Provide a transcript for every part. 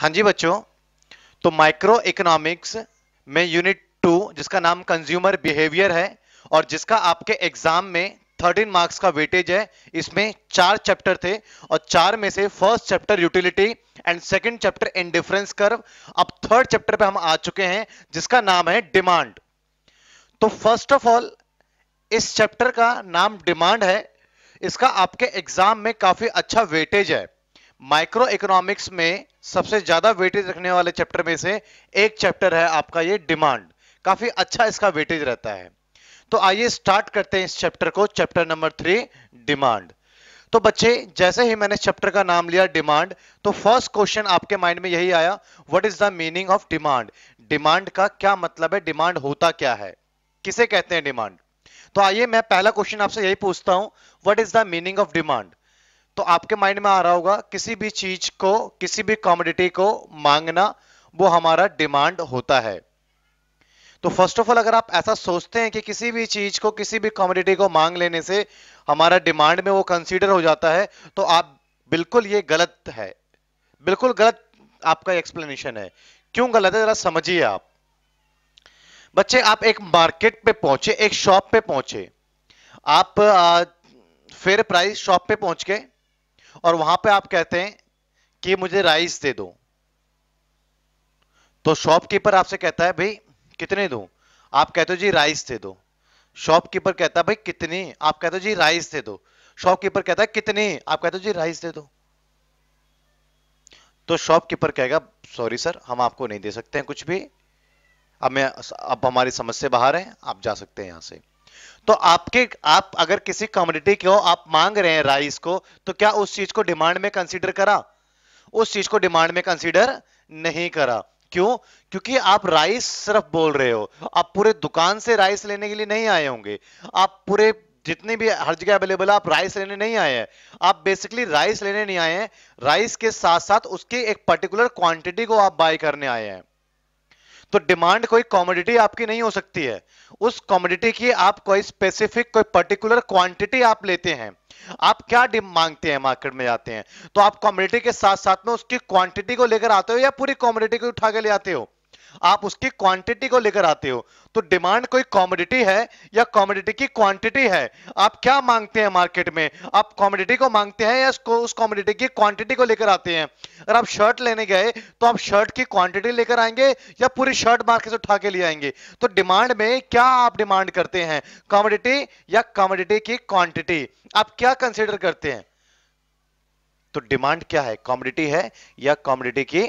हाँ जी बच्चों तो माइक्रो इकोनॉमिक्स में यूनिट टू जिसका नाम कंज्यूमर बिहेवियर है और जिसका आपके एग्जाम में थर्टीन मार्क्स का वेटेज है इसमें चार चैप्टर थे और चार में से first chapter utility and second chapter indifference curve अब थर्ड चैप्टर पे हम आ चुके हैं जिसका नाम है डिमांड तो फर्स्ट ऑफ ऑल इस चैप्टर का नाम डिमांड है इसका आपके एग्जाम में काफी अच्छा वेटेज है माइक्रो इकोनॉमिक्स में सबसे ज्यादा वेटेज रखने वाले चैप्टर में से एक चैप्टर है आपका ये डिमांड काफी अच्छा इसका वेटेज रहता है तो आइए स्टार्ट करते हैं इस चैप्टर को चैप्टर नंबर थ्री डिमांड तो बच्चे जैसे ही मैंने चैप्टर का नाम लिया डिमांड तो फर्स्ट क्वेश्चन आपके माइंड में यही आया what is the meaning of demand demand का क्या मतलब है डिमांड होता क्या है किसे कहते हैं डिमांड तो आइए मैं पहला क्वेश्चन आपसे यही पूछता हूं what is the meaning of demand तो आपके माइंड में आ रहा होगा किसी भी चीज को किसी भी कॉमोडिटी को मांगना वो हमारा डिमांड होता है तो फर्स्ट ऑफ ऑल अगर आप ऐसा सोचते हैं कि किसी भी चीज को किसी भी कॉमोडिटी को मांग लेने से हमारा डिमांड में वो कंसीडर हो जाता है तो आप बिल्कुल ये गलत है बिल्कुल गलत आपका एक्सप्लेनेशन है क्यों गलत है जरा समझिए आप बच्चे आप एक मार्केट पे पहुंचे एक शॉप पे पहुंचे आप फेयर प्राइस शॉप पे पहुंच के और वहां पे आप कहते हैं कि मुझे राइस दे दो तो शॉपकीपर आपसे कहता है भाई कितने दो आप कहते हो जी राइस दे दो शॉपकीपर कहता है भाई कितनी आप कहते हो जी राइस दे दो शॉपकीपर कहता है कितनी आप कहते हो जी राइस दे दो तो शॉपकीपर कहेगा सॉरी सर हम आपको नहीं दे सकते हैं कुछ भी अब मैं अब हमारी समझ से बाहर है आप जा सकते हैं यहां से तो आपके आप अगर किसी कम्युनिटी हो आप मांग रहे हैं राइस को तो क्या उस चीज को डिमांड में कंसिडर करा उस चीज को डिमांड में कंसिडर नहीं करा क्यों क्योंकि आप राइस सिर्फ बोल रहे हो आप पूरे दुकान से राइस लेने के लिए नहीं आए होंगे आप पूरे जितनी भी हर जगह अवेलेबल आप राइस लेने नहीं आए हैं आप बेसिकली राइस लेने नहीं आए हैं राइस के साथ साथ उसके एक पर्टिकुलर क्वांटिटी को आप बाय करने आए हैं तो डिमांड कोई कॉमोडिटी आपकी नहीं हो सकती है उस कॉमोडिटी की आप कोई स्पेसिफिक कोई पर्टिकुलर क्वांटिटी आप लेते हैं आप क्या मांगते हैं मार्केट में जाते हैं तो आप कॉमोडिटी के साथ साथ में उसकी क्वांटिटी को लेकर आते हो या पूरी कॉमोडिटी को उठा के ले आते हो आप उसकी क्वांटिटी को लेकर आते हो तो डिमांड कोई कॉमोडिटी है या कॉमोडिटी की क्वांटिटी है आप क्या मांगते हैं मार्केट में आप कॉमोडिटी को मांगते हैं या उस कॉमोडिटी की क्वांटिटी को लेकर आते हैं अगर आप शर्ट लेने गए तो आप शर्ट की क्वांटिटी लेकर आएंगे या पूरी शर्ट मार्केट से उठा के ले आएंगे तो डिमांड में क्या आप डिमांड करते हैं कॉमोडिटी या कॉमोडिटी की क्वांटिटी आप क्या कंसिडर करते हैं तो डिमांड क्या है कॉमोडिटी है या कॉमोडिटी की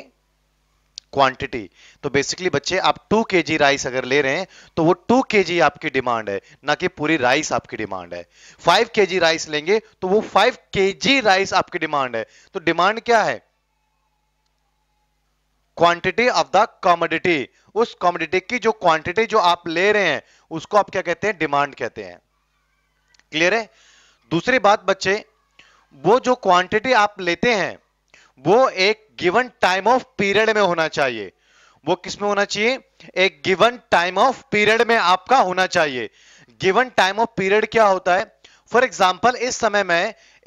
क्वांटिटी तो बेसिकली बच्चे आप 2 जी राइस अगर ले रहे हैं तो वो 2 जी आपकी डिमांड है ना कि पूरी राइस आपकी डिमांड है 5 केजी राइस लेंगे तो वो 5 केजी राइस आपकी डिमांड है तो डिमांड क्या है क्वांटिटी ऑफ द कॉमोडिटी उस कॉमोडिटी की जो क्वांटिटी जो आप ले रहे हैं उसको आप क्या कहते हैं डिमांड कहते हैं क्लियर है दूसरी बात बच्चे वो जो क्वांटिटी आप लेते हैं वो एक गिवन टाइम ऑफ पीरियड में होना चाहिए वो में होना चाहिए एक गिवन टाइम ऑफ पीरियड में आपका होना चाहिए गिवन टाइम ऑफ पीरियड क्या होता है फॉर एग्जाम्पल इस समय मैं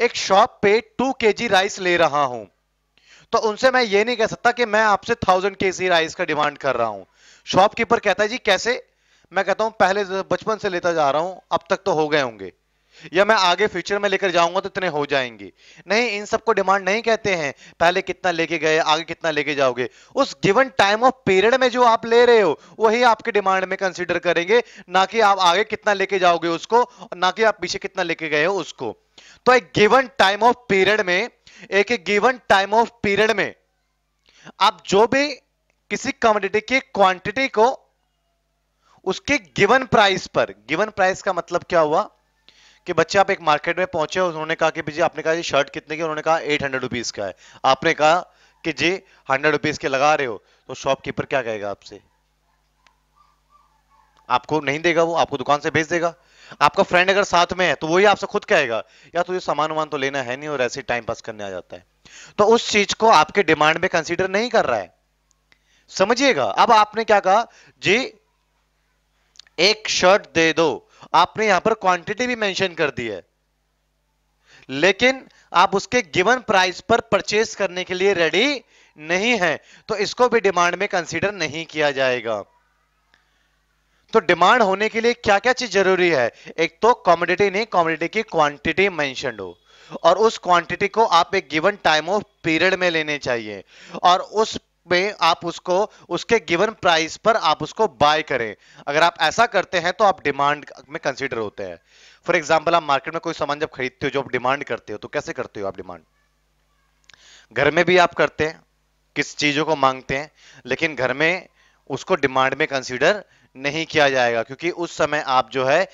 एक शॉप पे टू के राइस ले रहा हूं तो उनसे मैं ये नहीं कह सकता कि मैं आपसे थाउजेंड के राइस का डिमांड कर रहा हूं शॉपकीपर कहता है जी कैसे मैं कहता हूं पहले बचपन से लेता जा रहा हूं अब तक तो हो गए होंगे या मैं आगे फ्यूचर में लेकर जाऊंगा तो इतने हो जाएंगे नहीं इन सबको डिमांड नहीं कहते हैं पहले कितना लेके गए आगे कितना लेके जाओगे उस गिवन टाइम ऑफ पीरियड में जो आप ले रहे हो वही आपके डिमांड में कंसिडर करेंगे ना कि आप आगे कितना लेके जाओगे उसको और ना कि आप पीछे कितना लेके गए हो उसको तो एक गिवन टाइम ऑफ पीरियड में एक गिवन टाइम ऑफ पीरियड में आप जो भी किसी कमोडिटी की क्वांटिटी को उसके गिवन प्राइस पर गिवन प्राइस का मतलब क्या हुआ कि बच्चे आप एक मार्केट में पहुंचे उन्होंने कहा कि जी आपने कहा शर्ट कितने की उन्होंने कहा एट हंड्रेड रुपीज का है आपने कहा कि जी हंड्रेड रुपीज के लगा रहे हो तो शॉपकीपर क्या कहेगा आपसे आपको नहीं देगा वो आपको दुकान से भेज देगा आपका फ्रेंड अगर साथ में है तो वही आपसे खुद कहेगा या तुझे सामान वामान तो लेना है नहीं और ऐसे टाइम पास करने आ जाता है तो उस चीज को आपके डिमांड में कंसीडर नहीं कर रहा है समझिएगा अब आपने क्या कहा जी एक शर्ट दे दो आपने यहां पर क्वांटिटी भी मेंशन कर दी है लेकिन आप उसके गिवन प्राइस पर परचेस करने के लिए रेडी नहीं है तो इसको भी डिमांड में कंसीडर नहीं किया जाएगा तो डिमांड होने के लिए क्या क्या चीज जरूरी है एक तो कॉमोडिटी नहीं कॉमोडिटी की क्वांटिटी मैंशन हो और उस क्वांटिटी को आप एक गिवन टाइम ऑफ पीरियड में लेने चाहिए और उस में आप उसको उसके गिवन प्राइस पर आप उसको बाय करें अगर आप ऐसा करते हैं तो आप डिमांड में कंसिडर होते हैं फॉर एग्जाम्पल आप मार्केट में कोई सामान जब खरीदते हो जो आप डिमांड करते हो तो कैसे करते हो आप डिमांड घर में भी आप करते हैं किस चीजों को मांगते हैं लेकिन घर में उसको डिमांड में कंसिडर नहीं किया जाएगा क्योंकि उस समय आप जो है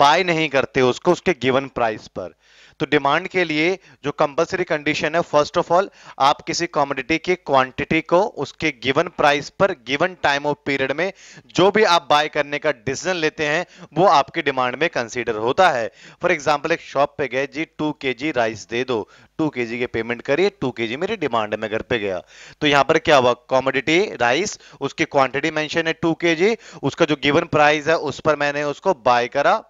बाय नहीं करते उसको उसके गिवन प्राइस पर तो डिमांड के लिए जो कंपलसरी कंडीशन है फर्स्ट ऑफ ऑल आप किसी कॉमोडिटी की क्वांटिटी को उसके गिवन प्राइस पर गिवन टाइम ऑफ पीरियड में जो भी आप बाय करने का डिसीजन लेते हैं वो आपकी डिमांड में कंसीडर होता है फॉर एग्जाम्पल एक शॉप पे गए जी टू के जी राइस दे दो टू के जी के पेमेंट करिए टू के जी मेरी डिमांड है मैं घर पे गया तो यहां पर क्या हुआ कॉमोडिटी राइस उसकी क्वांटिटी मेंशन है टू के जी उसका जो गिवन प्राइस है उस पर मैंने उसको बाय करा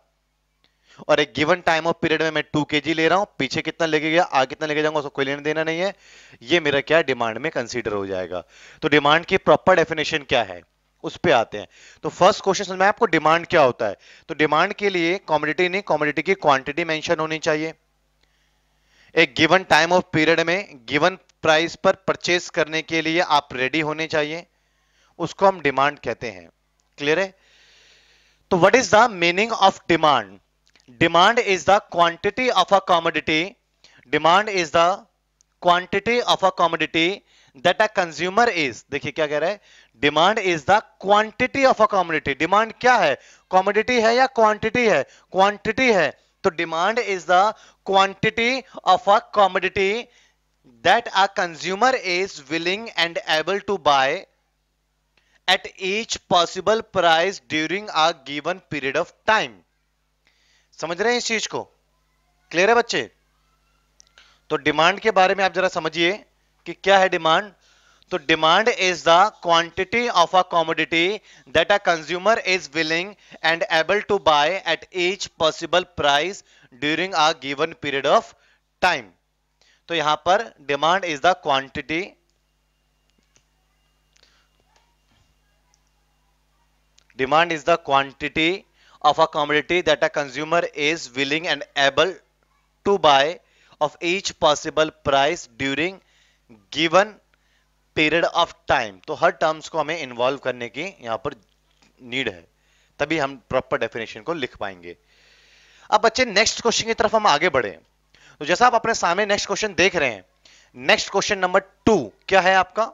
और एक गिवन टाइम ऑफ पीरियड में मैं टू के ले रहा हूँ पीछे कितना लेके गया आगे कितना लेके जाऊंगा उसको कोई लेने देना नहीं है ये मेरा क्या डिमांड में कंसिडर हो जाएगा तो डिमांड की प्रॉपर डेफिनेशन क्या है उस पे आते हैं तो फर्स्ट क्वेश्चन में आपको डिमांड क्या होता है तो डिमांड के लिए कॉमोडिटी नहीं कॉमोडिटी की क्वांटिटी मेंशन होनी चाहिए एक गिवन टाइम ऑफ पीरियड में गिवन प्राइस पर परचेस करने के लिए आप रेडी होने चाहिए उसको हम डिमांड कहते हैं क्लियर है तो what is the meaning of demand demand is the quantity of a commodity demand is the quantity of a commodity that a consumer is देखिए क्या कह रहा है demand is the quantity of a commodity demand क्या है commodity है या quantity है quantity है तो demand is the quantity of a commodity that a consumer is willing and able to buy at each possible price during a given period of time समझ रहे हैं इस चीज को क्लियर है बच्चे तो डिमांड के बारे में आप जरा समझिए कि क्या है डिमांड तो demand is the quantity of a commodity that a consumer is willing and able to buy at each possible price during a given period of time तो यहां पर demand is the quantity demand is the quantity of a commodity that a consumer is willing and able to buy of each possible price during given period of time तो हर terms को हमें involve करने की यहां पर need है तभी हम प्रॉपर डेफिनेशन को लिख पाएंगे अब बच्चे नेक्स्ट क्वेश्चन की तरफ हम आगे बढ़े तो जैसा आप अपने सामने नेक्स्ट क्वेश्चन देख रहे हैं नेक्स्ट क्वेश्चन नंबर टू क्या है आपका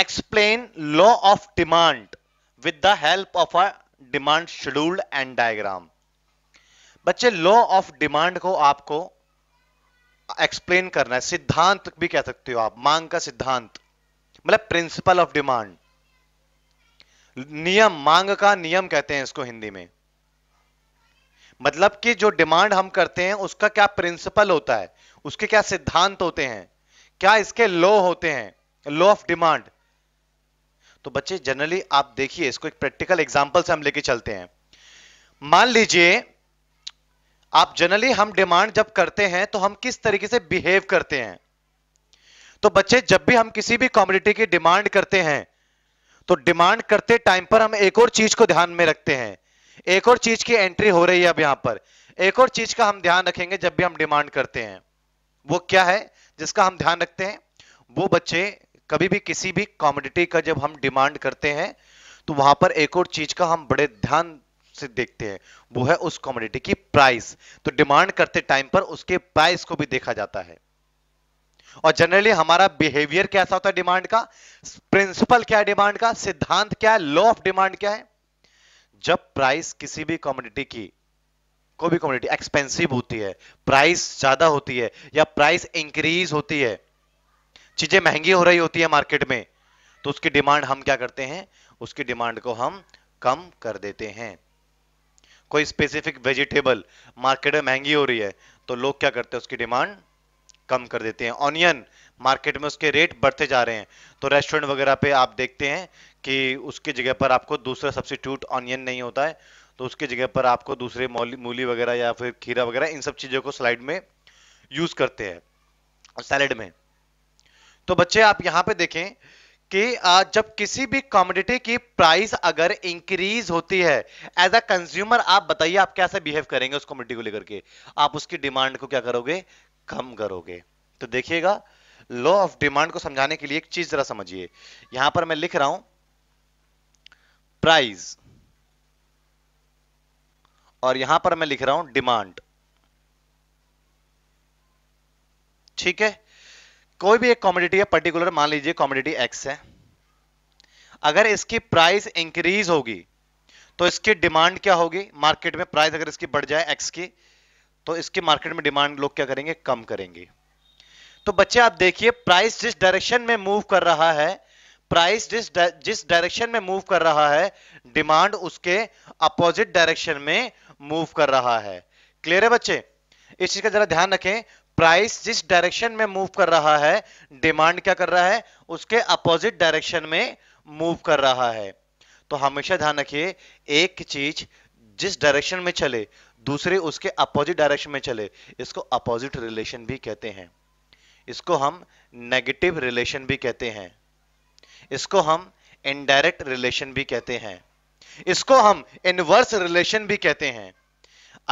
explain law of demand with the help of a demand scheduled and diagram बच्चे लॉ ऑफ डिमांड को आपको एक्सप्लेन करना है सिद्धांत भी कह सकते हो आप मांग का सिद्धांत मतलब प्रिंसिपल ऑफ डिमांड नियम मांग का नियम कहते हैं इसको हिंदी में मतलब कि जो डिमांड हम करते हैं उसका क्या प्रिंसिपल होता है उसके क्या सिद्धांत होते हैं क्या इसके लॉ होते हैं लॉ ऑफ डिमांड तो बच्चे जनरली आप देखिए इसको एक प्रैक्टिकल एग्जाम्पल से हम लेके चलते हैं मान लीजिए आप जनरली हम डिमांड जब करते हैं तो हम किस तरीके से बिहेव करते हैं तो बच्चे जब भी हम किसी भी कॉम्युनिटी की डिमांड करते हैं तो डिमांड करते टाइम पर हम एक और चीज को ध्यान में रखते हैं एक और चीज की एंट्री हो रही है अब यहां पर एक और चीज का हम ध्यान रखेंगे जब भी हम डिमांड करते हैं वो क्या है जिसका हम ध्यान रखते हैं वो बच्चे कभी भी किसी भी कॉमोडिटी का जब हम डिमांड करते हैं तो वहां पर एक और चीज का हम बड़े ध्यान से देखते हैं वो है उस कॉमोडिटी की प्राइस तो डिमांड करते टाइम पर उसके प्राइस को भी देखा जाता है और जनरली हमारा बिहेवियर कैसा होता है डिमांड का प्रिंसिपल क्या है डिमांड का सिद्धांत क्या है लॉ ऑफ डिमांड क्या है जब प्राइस किसी भी कॉमोडिटी की कोई भी कॉमोडिटी एक्सपेंसिव होती है प्राइस ज्यादा होती है या प्राइस इंक्रीज होती है चीजें महंगी हो रही होती है मार्केट में तो उसकी डिमांड हम क्या करते हैं उसकी डिमांड को हम कम कर देते हैं कोई स्पेसिफिक वेजिटेबल मार्केट में महंगी हो रही है तो लोग क्या करते हैं उसकी डिमांड कम कर देते हैं ऑनियन मार्केट में उसके रेट बढ़ते जा रहे हैं तो रेस्टोरेंट वगैरह पे आप देखते हैं कि उसकी जगह पर आपको दूसरा सब्सिट्यूट ऑनियन नहीं होता है तो उसकी जगह पर आपको दूसरे मूली वगैरह या फिर खीरा वगैरह इन सब चीज़ों को स्लाइड में यूज़ करते हैं सैलेड में तो बच्चे आप यहां पे देखें कि जब किसी भी कॉमोडिटी की प्राइस अगर इंक्रीज होती है एज अ कंज्यूमर आप बताइए आप कैसे बिहेव करेंगे उस कॉमोडिटी को लेकर के आप उसकी डिमांड को क्या करोगे कम करोगे तो देखिएगा लॉ ऑफ डिमांड को समझाने के लिए एक चीज जरा समझिए यहां पर मैं लिख रहा हूं प्राइस और यहां पर मैं लिख रहा हूं डिमांड ठीक है कोई भी एक कॉमोडिटी है पर्टिकुलर मान लीजिए कॉमोडिटी एक्स है अगर इसकी प्राइस इंक्रीज होगी तो इसकी डिमांड क्या होगी मार्केट में प्राइस अगर इसकी बढ़ जाए एक्स की तो इसके मार्केट में डिमांड लोग क्या करेंगे कम करेंगे तो बच्चे आप देखिए प्राइस जिस डायरेक्शन में मूव कर रहा है प्राइस जिस जिस डायरेक्शन में मूव कर रहा है डिमांड उसके अपोजिट डायरेक्शन में मूव कर रहा है क्लियर है बच्चे इस चीज का जरा ध्यान रखें प्राइस जिस डायरेक्शन में मूव कर रहा है डिमांड क्या कर रहा है उसके अपोजिट डायरेक्शन में मूव कर रहा है तो हमेशा ध्यान रखिए एक चीज जिस डायरेक्शन में चले दूसरे उसके अपोजिट डायरेक्शन में चले इसको अपोजिट रिलेशन भी कहते हैं इसको हम नेगेटिव रिलेशन भी कहते हैं इसको हम इनडायरेक्ट रिलेशन भी कहते हैं इसको हम इनवर्स रिलेशन भी कहते हैं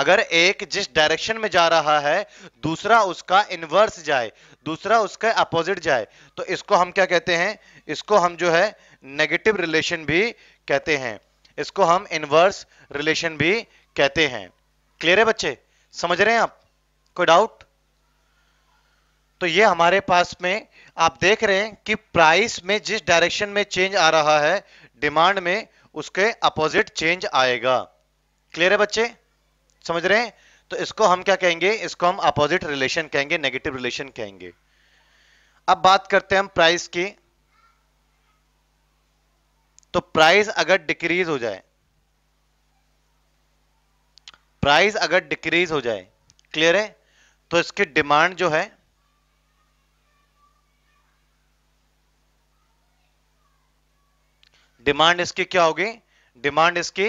अगर एक जिस डायरेक्शन में जा रहा है दूसरा उसका इनवर्स जाए दूसरा उसके अपोजिट जाए तो इसको हम क्या कहते हैं इसको हम जो है नेगेटिव रिलेशन भी कहते हैं इसको हम इनवर्स रिलेशन भी कहते हैं क्लियर है बच्चे समझ रहे हैं आप कोई डाउट तो ये हमारे पास में आप देख रहे हैं कि प्राइस में जिस डायरेक्शन में चेंज आ रहा है डिमांड में उसके अपोजिट चेंज आएगा क्लियर है बच्चे समझ रहे हैं तो इसको हम क्या कहेंगे इसको हम अपोजिट रिलेशन कहेंगे नेगेटिव रिलेशन कहेंगे अब बात करते हैं हम प्राइस की तो प्राइस अगर डिक्रीज हो जाए प्राइस अगर डिक्रीज हो जाए क्लियर है तो इसकी डिमांड जो है डिमांड इसकी क्या होगी डिमांड इसकी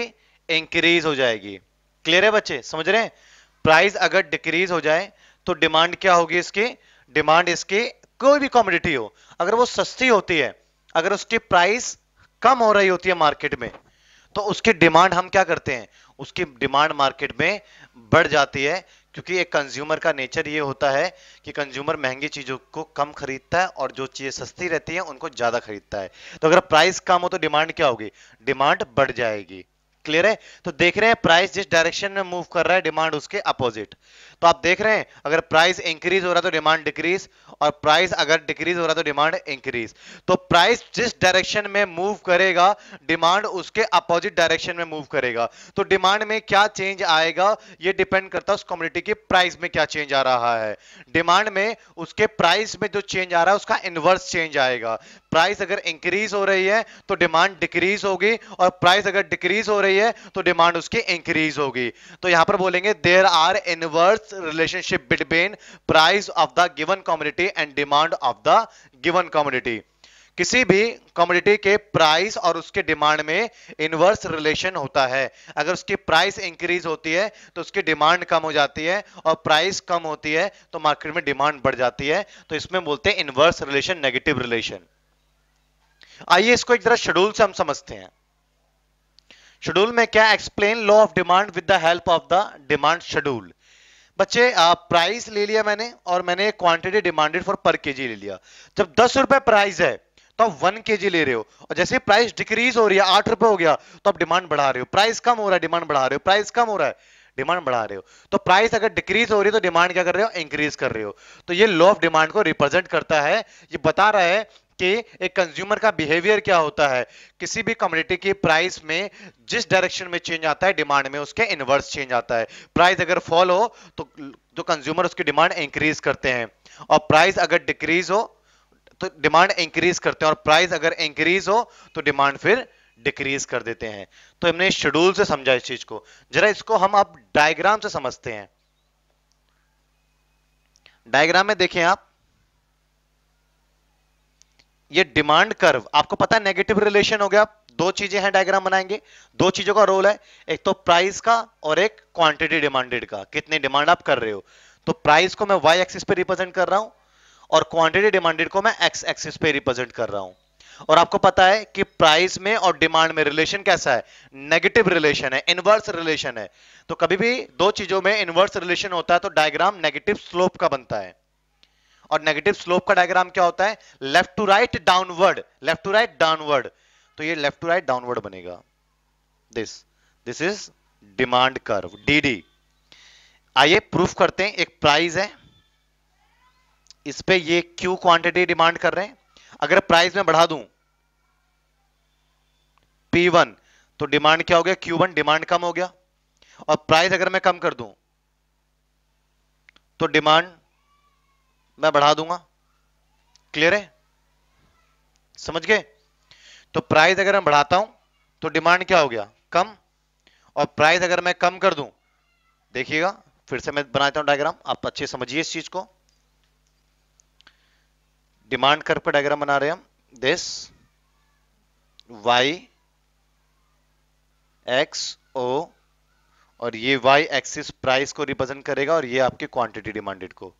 इंक्रीज हो जाएगी क्लियर है बच्चे समझ रहे हैं प्राइस अगर डिक्रीज हो जाए तो डिमांड क्या होगी इसकी डिमांड इसकी कोई भी कॉमोडिटी हो अगर वो सस्ती होती है अगर उसकी प्राइस कम हो रही होती है मार्केट में तो उसकी डिमांड हम क्या करते हैं उसकी डिमांड मार्केट में बढ़ जाती है क्योंकि एक कंज्यूमर का नेचर ये होता है कि कंज्यूमर महंगी चीज़ों को कम खरीदता है और जो चीज़ें सस्ती रहती हैं उनको ज़्यादा खरीदता है तो अगर प्राइस कम हो तो डिमांड क्या होगी डिमांड बढ़ जाएगी क्लियर है तो देख रहे हैं प्राइस जिस डायरेक्शन में मूव कर रहा है डिमांड उसके अपोजिट तो आप देख रहे हैं अगर प्राइस इंक्रीज हो रहा है तो डिमांड डिक्रीज और प्राइस अगर डिक्रीज हो रहा है तो डिमांड इंक्रीज तो प्राइस जिस डायरेक्शन में मूव करेगा डिमांड उसके अपोजिट डायरेक्शन में मूव करेगा तो डिमांड में क्या चेंज आएगा ये डिपेंड करता है उस कम्युनिटी के प्राइस में क्या चेंज आ रहा है डिमांड में उसके प्राइस में जो चेंज आ रहा है उसका इनवर्स चेंज आएगा प्राइस अगर इंक्रीज हो रही है तो डिमांड डिक्रीज होगी और प्राइस अगर डिक्रीज हो रही है तो डिमांड उसकी इंक्रीज होगी तो यहां पर बोलेंगे there are inverse relationship between price of the given commodity and demand of the given commodity किसी भी कमोडिटी के प्राइस और उसके डिमांड में इनवर्स रिलेशन होता है अगर उसकी प्राइस इंक्रीज होती है तो उसकी डिमांड कम हो जाती है और प्राइस कम होती है तो मार्केट में डिमांड बढ़ जाती है तो इसमें बोलते हैं इनवर्स रिलेशन नेगेटिव रिलेशन आइए इसको एक जरा शेड्यूल से हम समझते हैं शेड्यूल में क्या explain law of demand with the help of the demand schedule बच्चे प्राइस ले लिया मैंने और मैंने quantity demanded for per KG ले लिया जब दस रुपए प्राइस है तो आप वन के ले रहे हो और जैसे प्राइस डिक्रीज हो रही है आठ रुपए हो गया तो आप डिमांड बढ़ा रहे हो प्राइस कम हो रहा है डिमांड बढ़ा रहे हो प्राइस कम हो रहा है डिमांड बढ़ा रहे हो तो प्राइस अगर डिक्रीज हो रही है तो डिमांड क्या कर रहे हो इंक्रीज कर रहे हो तो ये लॉ ऑफ डिमांड को रिप्रेजेंट करता है ये बता रहा है कि एक कंज्यूमर का बिहेवियर क्या होता है किसी भी कम्युनिटी की प्राइस में जिस डायरेक्शन में चेंज आता है डिमांड में उसके इनवर्स चेंज आता है प्राइस अगर फॉल हो तो जो कंज्यूमर उसकी डिमांड इंक्रीज करते हैं और प्राइस अगर डिक्रीज हो तो डिमांड इंक्रीज करते हैं और प्राइस अगर इंक्रीज हो तो डिमांड फिर डिक्रीज कर देते हैं तो हमने शेड्यूल से समझा इस चीज को जरा इसको हम आप डायग्राम से समझते हैं डायग्राम में देखें आप ये डिमांड कर्व आपको पता है नेगेटिव रिलेशन हो गया दो चीजें हैं डायग्राम बनाएंगे दो चीजों का रोल है एक तो प्राइस का और एक क्वांटिटी डिमांडेड का कितनी डिमांड आप कर रहे हो तो प्राइस को मैं वाई एक्सिस पे रिप्रेजेंट कर रहा हूं और क्वांटिटी डिमांडेड को मैं एक्स एक्सिस पे रिप्रेजेंट कर रहा हूं और आपको पता है कि प्राइस में और डिमांड में रिलेशन कैसा है नेगेटिव रिलेशन है इनवर्स रिलेशन है तो कभी भी दो चीजों में इनवर्स रिलेशन होता है तो डायग्राम नेगेटिव स्लोप का बनता है और नेगेटिव स्लोप का डायग्राम क्या होता है left to right downward left to right downward तो ये लेफ्ट टू राइट डाउनवर्ड बनेगा this this is demand curve DD आइए प्रूफ करते हैं एक प्राइस है इस पे ये क्यू क्वांटिटी डिमांड कर रहे हैं अगर प्राइस में बढ़ा दूं वन तो डिमांड क्या हो गया क्यू वन डिमांड कम हो गया और प्राइस अगर मैं कम कर दूं तो डिमांड मैं बढ़ा दूंगा क्लियर है समझ गए तो प्राइस अगर मैं बढ़ाता हूं तो डिमांड क्या हो गया कम और प्राइस अगर मैं कम कर दूं देखिएगा फिर से मैं बनाता हूं डायग्राम आप अच्छे समझिए इस चीज को डिमांड कर पर डायग्राम बना रहे हम दिस वाई एक्स ओ और ये वाई एक्सिस प्राइस को रिप्रेजेंट करेगा और ये आपकी क्वांटिटी डिमांडेड को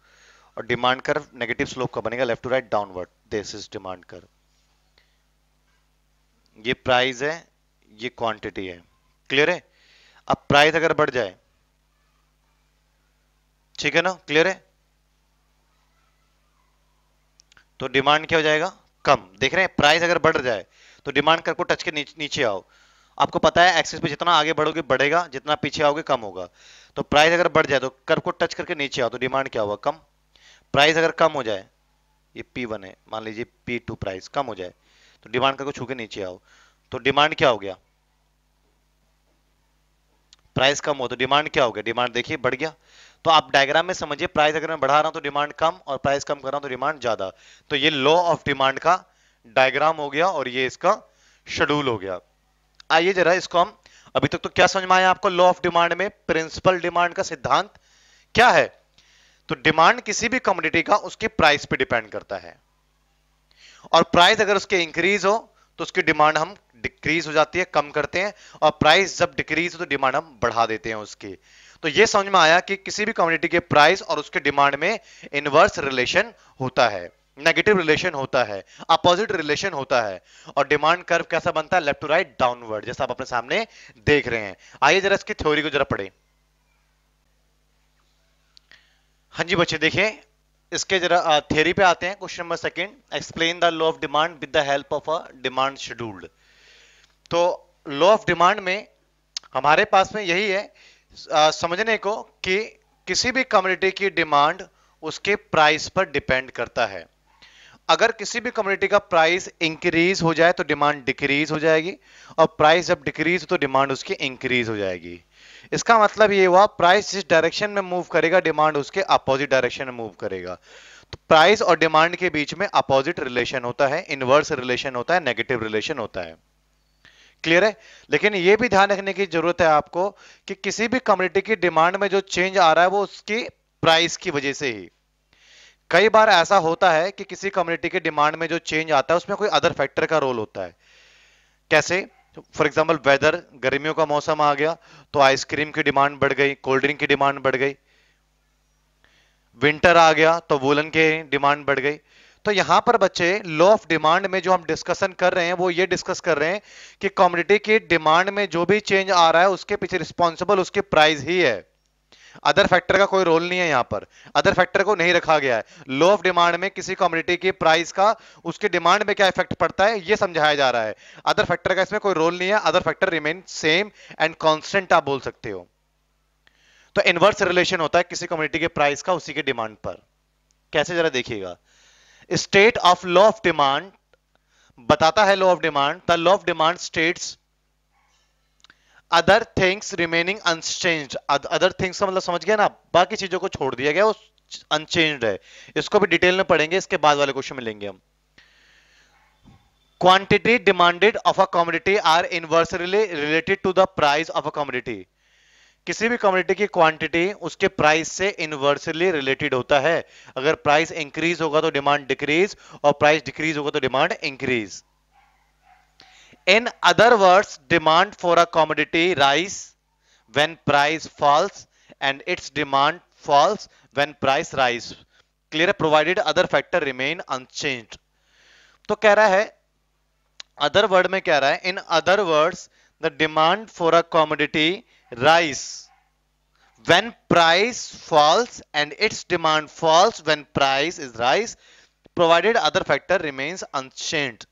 और डिमांड कर्व नेगेटिव स्लोप का बनेगा left to right downward this is demand curve ये प्राइस है ये क्वांटिटी है क्लियर है अब प्राइस अगर बढ़ जाए ठीक है ना क्लियर है तो डिमांड क्या हो जाएगा कम देख रहे हैं प्राइस अगर बढ़ जाए तो डिमांड कर को टच के नीच, नीचे आओ आपको पता है एक्सिस पे जितना आगे बढ़ोगे बढ़ेगा जितना पीछे आओगे कम होगा तो प्राइस अगर बढ़ जाए तो कर को टच करके नीचे आओ तो डिमांड क्या होगा कम प्राइस अगर कम हो जाए ये पी वन है मान लीजिए पी टू प्राइस कम हो जाए तो डिमांड का कुछ छू के नीचे आओ तो डिमांड क्या हो गया प्राइस कम हो तो डिमांड क्या हो गया डिमांड देखिए बढ़ गया तो आप डायग्राम में समझिए प्राइस अगर मैं बढ़ा रहा हूं तो डिमांड कम और प्राइस कम कर रहा हूं तो डिमांड ज्यादा तो ये लॉ ऑफ डिमांड का डायग्राम हो गया और ये इसका शेड्यूल हो गया आइए जरा इसको हम अभी तक तो क्या समझ में आया आपको लॉ ऑफ डिमांड में प्रिंसिपल डिमांड का सिद्धांत क्या है तो डिमांड किसी भी कमोडिटी का उसके प्राइस पे डिपेंड करता है और प्राइस अगर उसके इंक्रीज हो तो उसकी डिमांड हम डिक्रीज हो जाती है कम करते हैं और प्राइस जब डिक्रीज हो तो डिमांड हम बढ़ा देते हैं उसकी तो ये समझ में आया कि किसी भी कम्युनिटी के प्राइस और उसके डिमांड में इनवर्स रिलेशन होता है नेगेटिव रिलेशन होता है अपोजिट रिलेशन होता है और डिमांड कर्व कैसा बनता है लेफ्ट टू राइट डाउनवर्ड जैसा आप अपने सामने देख रहे हैं आइए जरा इसकी थ्योरी को जरा पढ़ें हाँ जी बच्चे देखिए इसके जरा थ्योरी पे आते हैं question number second explain the law of demand with the help of a demand scheduled तो लॉ ऑफ डिमांड में हमारे पास में यही है आ, समझने को कि किसी भी कम्युनिटी की डिमांड उसके प्राइस पर डिपेंड करता है अगर किसी भी कम्युनिटी का प्राइस इंक्रीज हो जाए तो डिमांड डिक्रीज हो जाएगी और प्राइस जब डिक्रीज हो तो डिमांड उसकी इंक्रीज हो जाएगी इसका मतलब ये हुआ प्राइस जिस डायरेक्शन में मूव करेगा डिमांड उसके अपोजिट डायरेक्शन में मूव करेगा तो प्राइस और डिमांड के बीच में अपोजिट रिलेशन होता है इनवर्स रिलेशन होता है नेगेटिव रिलेशन होता है क्लियर है लेकिन यह भी ध्यान रखने की जरूरत है आपको कि किसी भी कम्युनिटी की डिमांड में जो चेंज आ रहा है वो उसकी प्राइस की वजह से ही कई बार ऐसा होता है कि किसी कम्युनिटी के डिमांड में जो चेंज आता है उसमें कोई अदर फैक्टर का रोल होता है कैसे फॉर एग्जाम्पल वेदर गर्मियों का मौसम आ गया तो आइसक्रीम की डिमांड बढ़ गई कोल्ड ड्रिंक की डिमांड बढ़ गई विंटर आ गया तो वूलन की डिमांड बढ़ गई तो यहां पर बच्चे लॉ ऑफ डिमांड में जो हम डिस्कशन कर रहे हैं वो ये डिस्कस कर रहे हैं कि कॉम्युनिटी की डिमांड में जो भी चेंज आ रहा है उसके पीछे रिस्पॉन्सिबल उसके प्राइस ही है अदर फैक्टर का कोई रोल नहीं है यहां पर अदर फैक्टर को नहीं रखा गया है लो ऑफ डिमांड में किसी कॉमोडिटी की प्राइस का उसके डिमांड में क्या इफेक्ट पड़ता है यह समझाया जा रहा है अदर फैक्टर का इसमें कोई रोल नहीं है other factor remain same and constant आप बोल सकते हो तो इनवर्स रिलेशन होता है किसी कम्युनिटी के प्राइस का उसी के डिमांड पर कैसे जरा देखिएगा state of law of demand बताता है law of demand the law of demand states other things remaining unchange other things का मतलब समझ गया ना बाकी चीजों को छोड़ दिया गया वो अनचेंज है इसको भी डिटेल में पढ़ेंगे इसके बाद वाले क्वेश्चन में लेंगे हम quantity demanded of a commodity are inversely related to the price of a commodity किसी भी कम्युनिटी की क्वांटिटी उसके प्राइस से इनवर्सली रिलेटेड होता है अगर प्राइस इंक्रीज होगा तो डिमांड डिक्रीज और प्राइस डिक्रीज होगा तो demand increase In other words, demand for a commodity rise when price falls and its demand falls when price rise. Clear provided other factor remain unchanged. तो कह रहा है other word में कह रहा है in other words the demand for a when price falls and its demand falls when price is rise provided other factor remains unchanged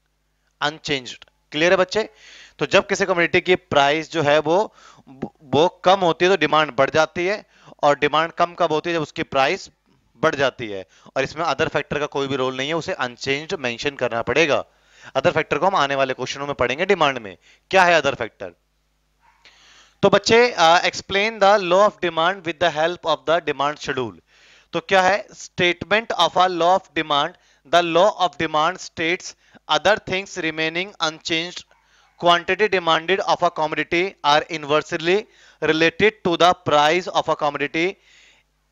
unchanged clear है बच्चे तो जब किसी कम्युनिटी की प्राइस जो है वो वो कम होती है तो डिमांड बढ़ जाती है और डिमांड कम कब होती है जब उसकी प्राइस बढ़ जाती है और इसमें अदर फैक्टर का कोई भी रोल नहीं है उसे अनचेंज मेंशन करना पड़ेगा अदर फैक्टर को हम आने वाले क्वेश्चनों में पढ़ेंगे डिमांड में क्या है अदर फैक्टर तो बच्चे explain the law of demand with the help of the demand schedule तो क्या है statement of a law of demand the law of demand states other things remaining unchanged quantity demanded of a commodity are inversely related to the price of a commodity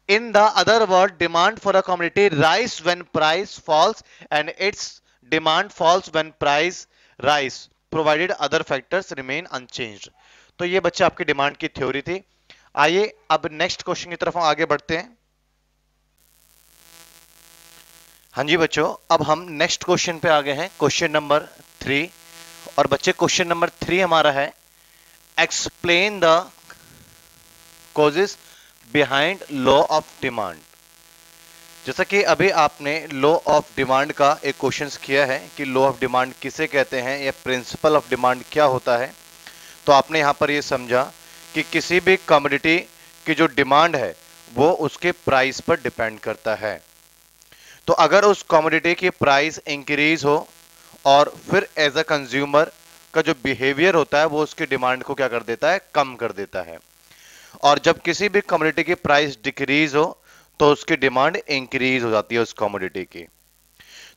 in the other word demand for a commodity rise when price falls and its demand falls when price rise provided other factors remain unchanged तो ये बच्चे आपकी demand की theory थी आइए अब next question की तरफ हम आगे बढ़ते हैं हाँ जी बच्चों अब हम नेक्स्ट क्वेश्चन पे आ गए हैं क्वेश्चन नंबर थ्री और बच्चे क्वेश्चन नंबर थ्री हमारा है explain the causes behind law of demand जैसा कि अभी आपने लॉ ऑफ डिमांड का एक क्वेश्चन किया है कि लॉ ऑफ डिमांड किसे कहते हैं या प्रिंसिपल ऑफ डिमांड क्या होता है तो आपने यहाँ पर यह समझा कि किसी भी कमोडिटी की जो डिमांड है वो उसके प्राइस पर डिपेंड करता है तो अगर उस कॉमोडिटी की प्राइस इंक्रीज हो और फिर एज अ कंज्यूमर का जो बिहेवियर होता है वो उसकी डिमांड को क्या कर देता है कम कर देता है और जब किसी भी कॉमोडिटी की प्राइस डिक्रीज हो तो उसकी डिमांड इंक्रीज हो जाती है उस कॉमोडिटी की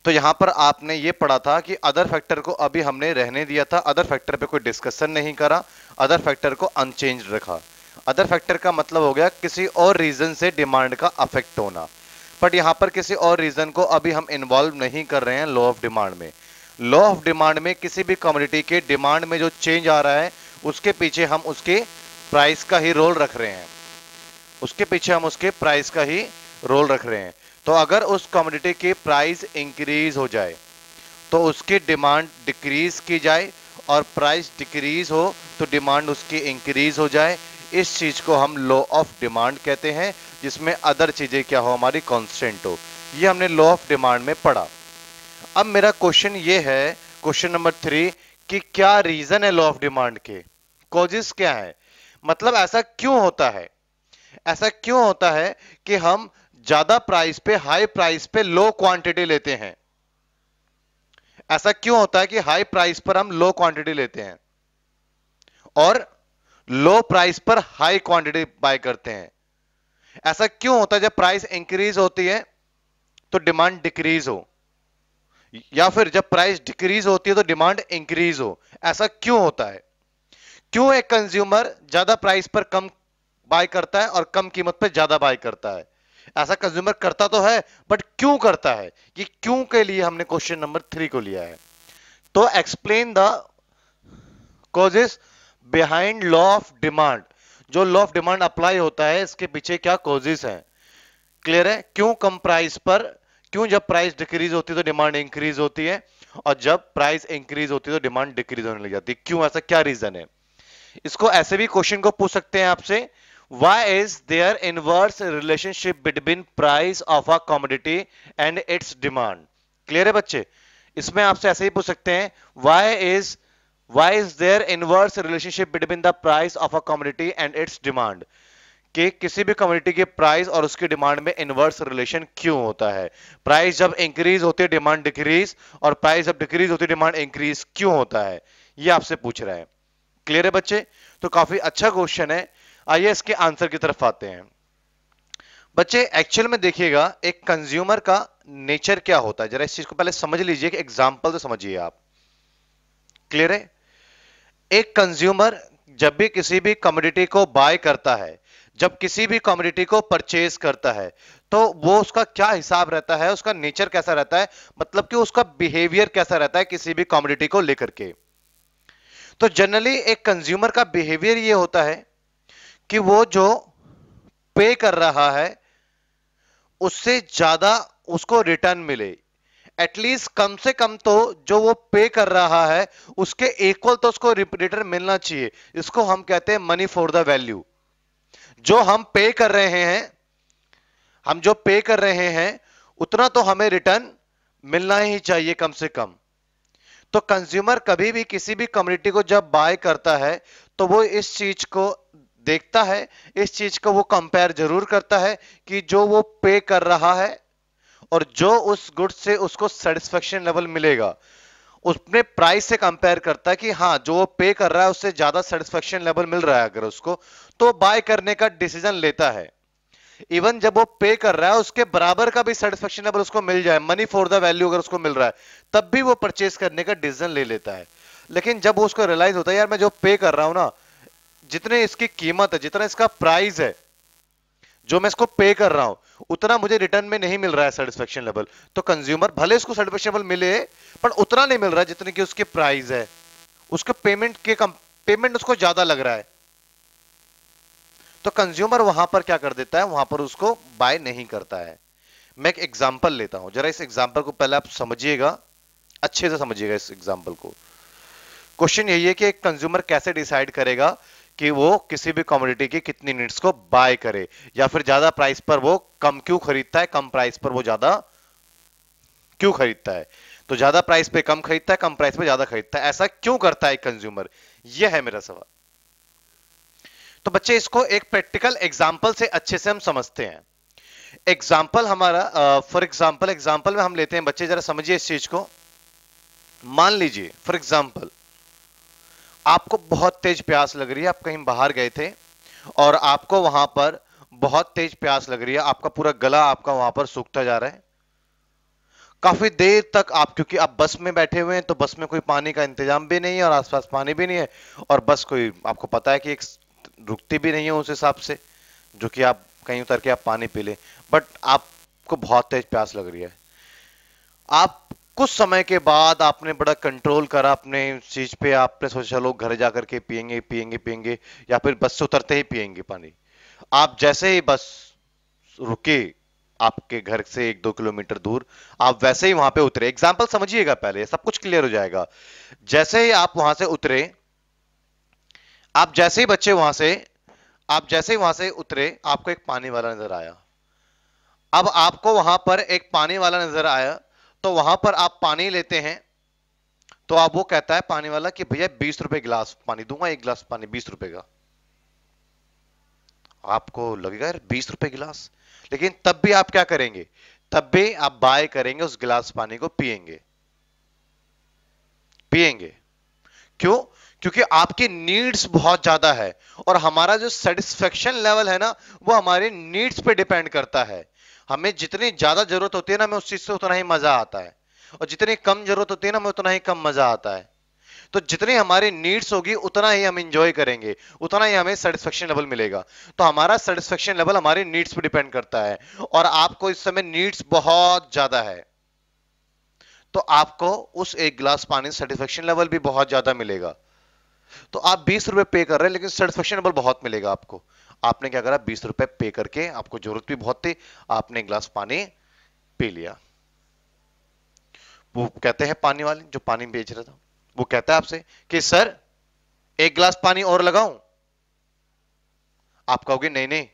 तो यहां पर आपने ये पढ़ा था कि अदर फैक्टर को अभी हमने रहने दिया था अदर फैक्टर पे कोई डिस्कशन नहीं करा अदर फैक्टर को अनचेंज रखा अदर फैक्टर का मतलब हो गया किसी और रीजन से डिमांड का अफेक्ट होना बट यहां पर किसी और रीजन को अभी हम इन्वॉल्व नहीं कर रहे हैं लॉ ऑफ डिमांड में लॉ ऑफ डिमांड में किसी भी कम्युनिटी के डिमांड में जो चेंज आ रहा है उसके पीछे हम उसके प्राइस का ही रोल रख रहे हैं उसके पीछे हम उसके प्राइस का ही रोल रख रहे हैं तो अगर उस कम्युनिटी के प्राइस इंक्रीज हो जाए तो उसकी डिमांड डिक्रीज की जाए और प्राइस डिक्रीज हो तो डिमांड उसकी इंक्रीज हो जाए इस चीज को हम लॉ ऑफ डिमांड कहते हैं जिसमें अदर चीजें क्या हो हमारी कॉन्स्टेंट हो ये हमने लॉ ऑफ डिमांड में पढ़ा अब मेरा क्वेश्चन ये है क्वेश्चन नंबर थ्री कि क्या रीजन है लॉ ऑफ डिमांड के कॉजेस क्या है मतलब ऐसा क्यों होता है ऐसा क्यों होता है कि हम ज्यादा प्राइस पे हाई प्राइस पे लो क्वांटिटी लेते हैं ऐसा क्यों होता है कि हाई प्राइस पर हम लो क्वांटिटी लेते हैं और लो प्राइस पर हाई क्वांटिटी बाय करते हैं ऐसा क्यों होता है जब प्राइस इंक्रीज होती है तो डिमांड डिक्रीज हो या फिर जब प्राइस डिक्रीज होती है तो डिमांड इंक्रीज हो ऐसा क्यों होता है क्यों एक कंज्यूमर ज्यादा प्राइस पर कम बाय करता है और कम कीमत पर ज्यादा बाय करता है ऐसा कंज्यूमर करता तो है बट क्यों करता है ये क्यों के लिए हमने क्वेश्चन नंबर थ्री को लिया है तो explain the causes behind law of demand जो लॉ ऑफ डिमांड अप्लाई होता है इसके पीछे क्या कॉजेस हैं क्लियर है क्यों कम प्राइस पर क्यों जब प्राइस डिक्रीज होती है तो डिमांड इंक्रीज होती है और जब प्राइस इंक्रीज होती है तो डिमांड डिक्रीज होने लग जाती है क्यों ऐसा क्या रीजन है इसको ऐसे भी क्वेश्चन को पूछ सकते हैं आपसे why is there inverse relationship between price of a commodity and its demand clear है बच्चे इसमें आपसे ऐसे ही पूछ सकते हैं why is why is there inverse relationship between the price of a commodity and its demand कि किसी भी कम्युनिटी के प्राइस और उसकी डिमांड में इनवर्स रिलेशन क्यों होता है प्राइस जब इंक्रीज होती है डिमांड डिक्रीज और प्राइस जब डिक्रीज होती है डिमांड इंक्रीज क्यों होता है ये आपसे पूछ रहा है क्लियर है बच्चे तो काफी अच्छा क्वेश्चन है आइए इसके आंसर की तरफ आते हैं बच्चे एक्चुअल में देखिएगा एक कंज्यूमर का नेचर क्या होता है जरा इस चीज को पहले समझ लीजिए एग्जाम्पल तो समझिए आप क्लियर है एक कंज्यूमर जब भी किसी भी कम्युनिटी को बाय करता है जब किसी भी कम्युनिटी को परचेज करता है तो वो उसका क्या हिसाब रहता है उसका नेचर कैसा रहता है मतलब कि उसका बिहेवियर कैसा रहता है किसी भी कम्युनिटी को लेकर के तो जनरली एक कंज्यूमर का बिहेवियर ये होता है कि वो जो पे कर रहा है उससे ज्यादा उसको रिटर्न मिले एटलीस्ट कम से कम तो जो वो पे कर रहा है उसके इक्वल तो उसको रिटर्न मिलना चाहिए इसको हम कहते हैं मनी फॉर द वैल्यू जो हम पे कर रहे हैं हम जो पे कर रहे हैं उतना तो हमें रिटर्न मिलना ही चाहिए कम से कम तो कंज्यूमर कभी भी किसी भी कम्युनिटी को जब बाय करता है तो वो इस चीज को देखता है इस चीज को वो कंपेयर जरूर करता है कि जो वो पे कर रहा है और जो उस गुड्स से उसको सेटिस्फेक्शन लेवल मिलेगा उसने प्राइस से कंपेयर करता है कि हाँ जो वो पे कर रहा है उससे ज्यादा सेटिस्फेक्शन लेवल मिल रहा है अगर उसको तो बाय करने का डिसीजन लेता है इवन जब वो पे कर रहा है उसके बराबर का भी सेटिस्फेक्शन लेवल उसको मिल जाए मनी फॉर द वैल्यू अगर उसको मिल रहा है तब भी वो परचेज करने का डिसीजन ले लेता है लेकिन जब उसको रियलाइज होता है यार मैं जो पे कर रहा हूं ना जितने इसकी कीमत है जितना इसका प्राइस है जो मैं इसको पे कर रहा हूं उतना मुझे रिटर्न में नहीं मिल रहा है सेटिस्फेक्शन लेवल तो कंज्यूमर भले उसको सेटिस्फेक्शन लेवल मिले पर उतना नहीं मिल रहा जितने की उसके प्राइस है उसके पेमेंट के कम, पेमेंट उसको ज्यादा लग रहा है तो कंज्यूमर वहां पर क्या कर देता है वहां पर उसको बाय नहीं करता है मैं एक एग्जाम्पल लेता हूं जरा इस एग्जाम्पल को पहले आप समझिएगा अच्छे से समझिएगा इस एग्जाम्पल को क्वेश्चन यही है कि एक कंज्यूमर कैसे डिसाइड करेगा कि वो किसी भी कॉमोडिटी की कितनी नीड्स को बाय करे या फिर ज्यादा प्राइस पर वो कम क्यों खरीदता है कम प्राइस पर वो ज्यादा क्यों खरीदता है तो ज्यादा प्राइस पे कम खरीदता है कम प्राइस पे ज्यादा खरीदता है ऐसा क्यों करता है कंज्यूमर यह है मेरा सवाल तो बच्चे इसको एक प्रैक्टिकल एग्जाम्पल से अच्छे से हम समझते हैं एग्जाम्पल हमारा फॉर एग्जाम्पल एग्जाम्पल में हम लेते हैं बच्चे जरा समझिए इस चीज को मान लीजिए फॉर एग्जाम्पल आपको बहुत तेज प्यास लग रही है आप कहीं बाहर गए थे और आपको वहां पर बहुत तेज प्यास लग रही है आपका पूरा गला आपका वहां पर सूखता जा रहा है काफी देर तक आप क्योंकि आप बस में बैठे हुए हैं तो बस में कोई पानी का इंतजाम भी नहीं है और आसपास पानी भी नहीं है और बस कोई आपको पता है कि एक रुकती भी नहीं है उस हिसाब से जो कि आप कहीं उतर के आप पानी पी लें बट आपको बहुत तेज प्यास लग रही है आप कुछ समय के बाद आपने बड़ा कंट्रोल करा अपने चीज पे आपने सोचा लोग घर जा करके पियेंगे पियेंगे पियेंगे या फिर बस से उतरते ही पियेंगे पानी आप जैसे ही बस रुके आपके घर से एक दो किलोमीटर दूर आप वैसे ही वहां पे उतरे एग्जाम्पल समझिएगा पहले सब कुछ क्लियर हो जाएगा जैसे ही आप वहां से उतरे आप जैसे ही बच्चे वहां से आप जैसे ही वहां से उतरे आपको एक पानी वाला नजर आया अब आपको वहां पर एक पानी वाला नजर आया तो वहां पर आप पानी लेते हैं तो आप वो कहता है पानी वाला कि भैया बीस रुपए गिलास पानी दूंगा एक गिलास पानी बीस रुपए का आपको लगेगा यार बीस रुपए गिलास लेकिन तब भी आप क्या करेंगे तब भी आप बाय करेंगे उस गिलास पानी को पिएंगे पिएंगे क्यों क्योंकि आपकी नीड्स बहुत ज्यादा है और हमारा जो सेटिस्फेक्शन लेवल है ना वो हमारे नीड्स पे डिपेंड करता है हमें जितनी ज्यादा जरूरत होती है ना हमें उस चीज से उतना ही मजा आता है और जितनी कम जरूरत होती है ना हमें उतना ही कम मजा आता है तो जितनी हमारी नीड्स होगी उतना ही हम इंजॉय करेंगे उतना ही हमें सेटिस्फेक्शन लेवल मिलेगा तो हमारा सेटिस्फेक्शन लेवल हमारे नीड्स पर डिपेंड करता है और आपको इस समय नीड्स बहुत ज्यादा है तो आपको उस एक गिलास पानी सेटिस्फेक्शन लेवल भी बहुत ज्यादा मिलेगा तो आप बीस रुपए पे कर रहे हैं लेकिन सेटिस्फेक्शन लेवल बहुत मिलेगा आपको आपने क्या करा बीस रुपए पे करके आपको जरूरत भी बहुत थी आपने गिलास पानी पी लिया वो कहते हैं पानी वाले जो पानी बेच रहा था वो कहता है आपसे कि सर एक गिलास पानी और लगाऊं आप कहोगे नहीं नहीं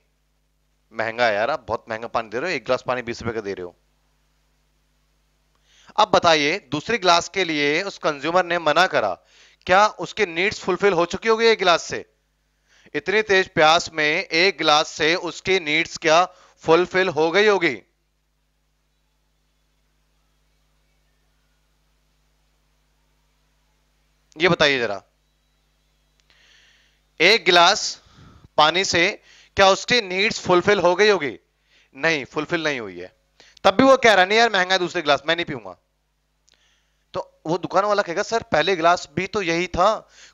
महंगा है यार आप बहुत महंगा पानी दे रहे हो एक गिलास पानी बीस रुपए का दे रहे हो अब बताइए दूसरे गिलास के लिए उस कंज्यूमर ने मना करा क्या उसके नीड्स फुलफिल हो चुकी होगी एक गिलास से इतनी तेज प्यास में एक गिलास से उसकी नीड्स क्या फुलफिल हो गई होगी ये बताइए जरा एक गिलास पानी से क्या उसकी नीड्स फुलफिल हो गई होगी नहीं फुलफिल नहीं हुई है तब भी वो कह रहा नहीं यार महंगा दूसरे गिलास मैं नहीं पीऊंगा तो वो दुकान वाला कहेगा सर पहले गिलास भी तो यही था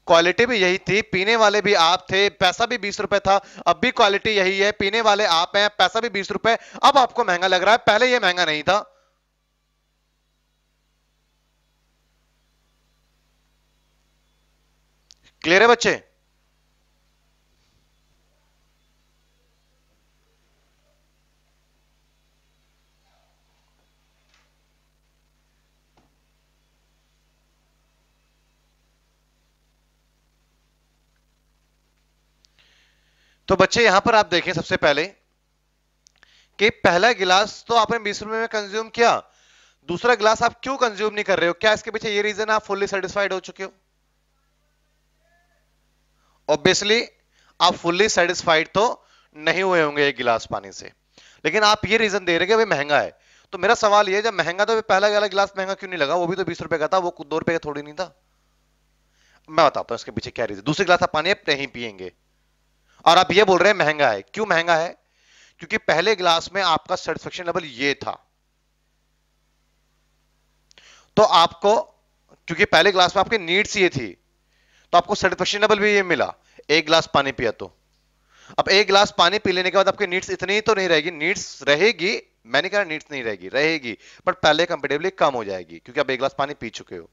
क्वालिटी भी यही थी पीने वाले भी आप थे पैसा भी बीस रुपए था अब भी क्वालिटी यही है पीने वाले आप हैं पैसा भी बीस रुपए अब आपको महंगा लग रहा है पहले ये महंगा नहीं था क्लियर है बच्चे तो बच्चे यहां पर आप देखें सबसे पहले कि पहला गिलास तो आपने बीस रुपए में कंज्यूम किया दूसरा गिलास आप क्यों कंज्यूम नहीं कर रहे हो क्या इसके पीछे ये रीजन आप फुल्ली सेटिस्फाइड हो चुके हो ऑब्वियसली आप फुल्ली सेटिस्फाइड तो नहीं हुए होंगे एक गिलास पानी से लेकिन आप ये रीजन दे रहे कि महंगा है तो मेरा सवाल ये जब महंगा तो पहला वाला गिलास महंगा क्यों नहीं लगा वो भी तो बीस रुपए का था वो दो रुपए का थोड़ी नहीं था मैं बताता हूं इसके पीछे क्या रीजन दूसरे गिलास आप पानी आप नहीं पियेंगे और आप ये बोल रहे हैं महंगा है क्यों महंगा है क्योंकि पहले ग्लास में आपका सेटिस्फेक्शन लेवल ये था तो आपको क्योंकि पहले ग्लास में आपके नीड्स ये थी तो आपको सेटिस्फेक्शन लेवल भी ये मिला एक ग्लास पानी पिया तो अब एक गिलास पानी पी लेने के बाद आपकी नीड्स इतनी ही तो नहीं रहेगी नीड्स रहेगी मैंने कहा नीड्स नहीं रहेगी रहेगी बट पहले कंपेटेबली कम हो जाएगी क्योंकि आप एक गिलास पानी पी चुके हो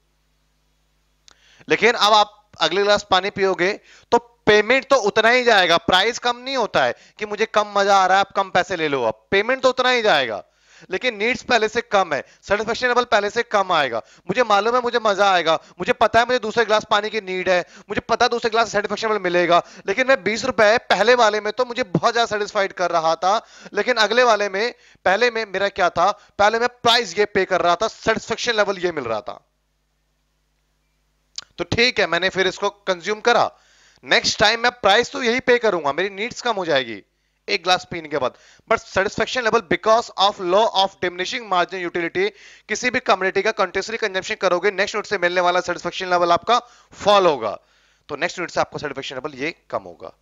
लेकिन अब आप अगले ग्लास पानी पियोगे तो पेमेंट तो उतना ही जाएगा प्राइस कम नहीं होता है कि मुझे कम मजा आ रहा है आप कम पैसे ले लो आप पेमेंट तो उतना ही जाएगा लेकिन नीड्स पहले से कम है सेटिस्फेक्शन लेवल पहले से कम आएगा मुझे मालूम है मुझे मजा आएगा मुझे पता है मुझे दूसरे ग्लास पानी की नीड है मुझे पता है दूसरे ग्लास सेटिस्फेक्शन लेवल मिलेगा लेकिन मैं बीस रुपए पहले वाले में तो मुझे बहुत ज्यादा सेटिस्फाइड कर रहा था लेकिन अगले वाले में पहले में मेरा क्या था पहले मैं प्राइस ये पे कर रहा था सेटिस्फेक्शन लेवल ये मिल रहा था तो ठीक है मैंने फिर इसको कंज्यूम करा नेक्स्ट टाइम मैं प्राइस तो यही पे करूंगा मेरी नीड्स कम हो जाएगी एक ग्लास पीने के बाद but satisfaction level because of law of diminishing margin utility किसी भी कम्युनिटी का कंटिन्यूसली कंजम्पशन करोगे नेक्स्ट यूनिट से मिलने वाला सेटिस्फेक्शन लेवल आपका फॉल होगा तो नेक्स्ट यूनिट से आपको सेटिस्फेक्शन लेवल ये कम होगा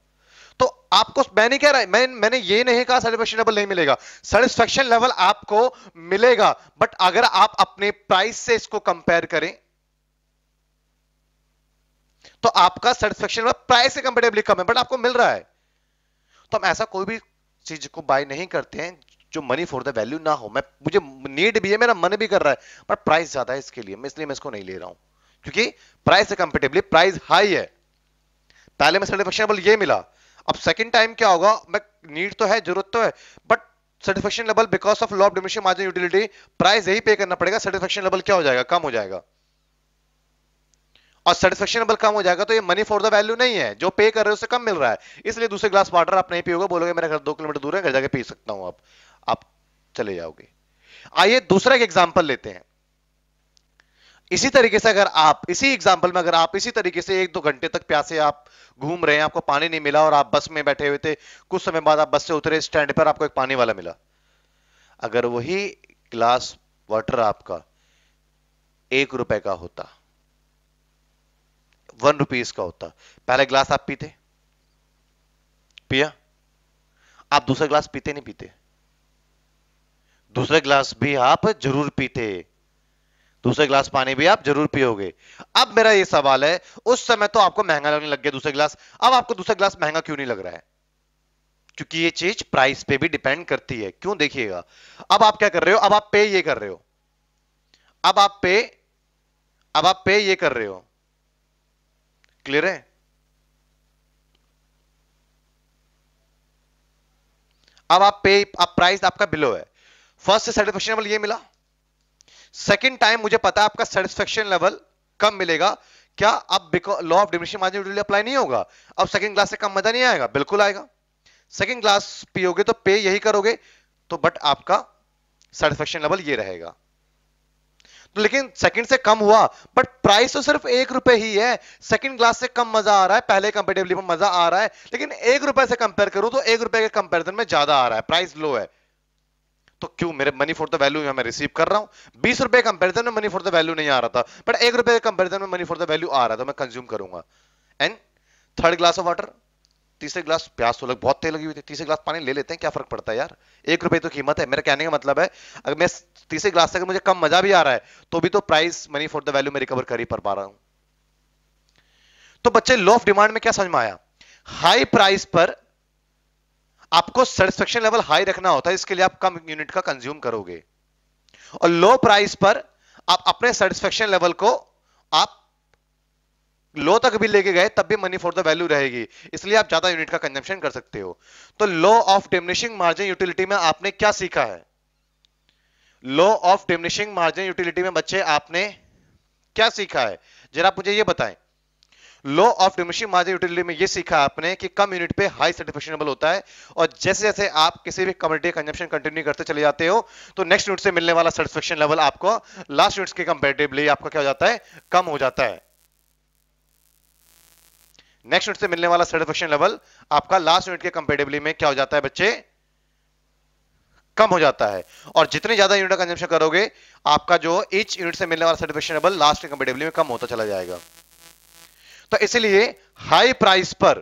तो आपको मैं नहीं कह रहा मैं मैंने ये नहीं कहा सेटिस्फेक्शन लेवल नहीं मिलेगा सेटिस्फेक्शन लेवल आपको मिलेगा बट अगर आप अपने प्राइस से इसको कंपेयर करें तो आपका सेटिस्फेक्शन प्राइस मतलब से कंपेरेटिवली कम है बट आपको मिल रहा है तो हम ऐसा कोई भी चीज को बाय नहीं करते हैं जो मनी फॉर द वैल्यू ना हो मैं मुझे नीड भी है मेरा मन भी कर रहा है बट प्राइस ज्यादा है इसके लिए मैं इसलिए मैं इसको नहीं ले रहा हूं क्योंकि प्राइस से कंपेरेटिवली प्राइस हाई है पहले में सेटिस्फेक्शन लेवल ये मिला अब सेकंड टाइम क्या होगा मैं नीड तो है जरूरत तो है but satisfaction level because of law of diminishing margin utility price यही पे करना पड़ेगा सेटिस्फेक्शन लेवल क्या हो जाएगा कम हो जाएगा और सेटिस्फेक्शन लेवल कम हो जाएगा तो ये मनी फॉर द वैल्यू नहीं है जो पे कर रहे हो उससे कम मिल रहा है इसलिए दूसरे ग्लास वाटर आप नहीं पियोगे बोलोगे मेरा घर दो किलोमीटर दूर है घर जाके पी सकता हूं आप आप चले जाओगे आइए दूसरा एक एग्जाम्पल लेते हैं इसी तरीके से अगर आप इसी एग्जाम्पल में अगर आप इसी तरीके से एक दो घंटे तक प्यासे आप घूम रहे हैं आपको पानी नहीं मिला और आप बस में बैठे हुए थे कुछ समय बाद आप बस से उतरे स्टैंड पर आपको एक पानी वाला मिला अगर वही ग्लास वाटर आपका एक रुपए का होता वन रुपीज का होता पहले ग्लास आप पीते पिया आप दूसरा ग्लास पीते नहीं पीते दूसरा ग्लास भी आप जरूर पीते दूसरे ग्लास पानी भी आप जरूर पियोगे अब मेरा ये सवाल है उस समय तो आपको महंगा लगने लग गया दूसरे ग्लास अब आपको दूसरा ग्लास महंगा क्यों नहीं लग रहा है क्योंकि ये चीज प्राइस पे भी डिपेंड करती है क्यों देखिएगा अब आप क्या कर रहे हो अब आप पे ये कर रहे हो अब आप पे अब आप पे ये कर रहे हो क्लियर है अब आप पे आप प्राइस आपका बिलो है फर्स्ट से सेटिस्फेक्शन लेवल ये मिला सेकंड टाइम मुझे पता है आपका सेटिस्फेक्शन लेवल कम मिलेगा क्या अब law of diminishing margin apply नहीं होगा अब सेकंड क्लास से कम मजा नहीं आएगा बिल्कुल आएगा सेकंड क्लास पियोगे तो पे यही करोगे तो बट आपका सेटिस्फेक्शन लेवल ये रहेगा लेकिन सेकंड से कम हुआ बट प्राइस तो सिर्फ एक रुपए ही है सेकंड ग्लास से कम मजा आ रहा है पहले में मजा आ रहा है लेकिन एक रुपए से कंपेयर करूं तो एक रुपए के कंपेरिजन में ज्यादा आ रहा है प्राइस लो है तो क्यों मेरे मनी फॉर द वैल्यू मैं रिसीव कर रहा हूं बीस रुपए कंपेरिजन में मनी फॉर द वैल्यू नहीं आ रहा था बट एक रुपए के कंपेरिजन में मनी फॉर द वैल्यू आ रहा था तो मैं कंज्यूम करूंगा and third glass of water तीसरे गिलास प्यास तो लग बहुत तेज लगी हुई थी तीसरे गिलास पानी ले लेते हैं क्या फर्क पड़ता है यार एक रुपए तो कीमत है मेरे कहने का मतलब है अगर मैं तीसरे गिलास से अगर मुझे कम मजा भी आ रहा है तो भी तो price money for the value में रिकवर कर ही पा रहा हूं तो बच्चे लो ऑफ डिमांड में क्या समझ में आया हाई प्राइस पर आपको सेटिस्फेक्शन लेवल हाई रखना होता है इसके लिए आप कम यूनिट का कंज्यूम करोगे और लो प्राइस पर आप अपने सेटिस्फेक्शन लेवल को आप लो तक भी लेके गए तब भी मनी फॉर द वैल्यू रहेगी इसलिए आप ज्यादा यूनिट का कंजम्पशन कर सकते हो तो law of diminishing margin utility में आपने क्या सीखा है law of diminishing margin utility में बच्चे आपने क्या सीखा है जरा मुझे ये बताएं law of diminishing margin utility में ये सीखा आपने कि कम यूनिट पे हाई सर्टिफिकेशनबल होता है और जैसे जैसे आप किसी भी कम्युनिटी कंजम्पशन कंटिन्यू करते चले जाते हो तो नेक्स्ट यूनिट से मिलने वाला सर्टिफिकेशन लेवल आपको लास्ट यूनिट के कंपेरेटिवली आपका क्या हो जाता है कम हो जाता है नेक्स्ट यूनिट से मिलने वाला सेटिस्फेक्शन लेवल आपका लास्ट यूनिट के कंपेटेबली में क्या हो जाता है बच्चे कम हो जाता है और जितने ज्यादा यूनिट का कंजम्पशन करोगे आपका जो इच यूनिट से मिलने वाला सेटिस्फेक्शन लेवल लास्ट के में कम होता चला जाएगा तो इसलिए हाई प्राइस पर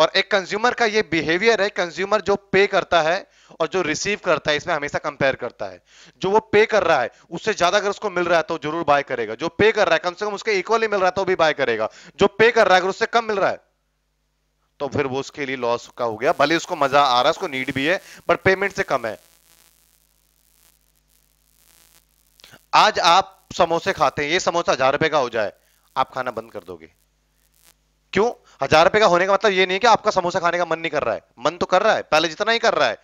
और एक कंज्यूमर का ये बिहेवियर है कंज्यूमर जो पे करता है और जो रिसीव करता है इसमें हमेशा कंपेयर करता है जो वो पे कर रहा है उससे ज्यादा अगर उसको मिल रहा है तो जरूर बाय करेगा जो पे कर रहा है कम से कम उसके इक्वली मिल रहा है तो भी बाय करेगा जो पे कर रहा है अगर उससे कम मिल रहा है तो फिर वो उसके लिए लॉस का हो गया भले उसको मजा आ रहा है उसको नीड भी है बट पेमेंट से कम है आज आप समोसे खाते हैं ये समोसा हजार रुपए का हो जाए आप खाना बंद कर दोगे क्यों हजार रुपए का होने का मतलब ये नहीं कि आपका समोसा खाने का मन नहीं कर रहा है मन तो कर रहा है पहले जितना ही कर रहा है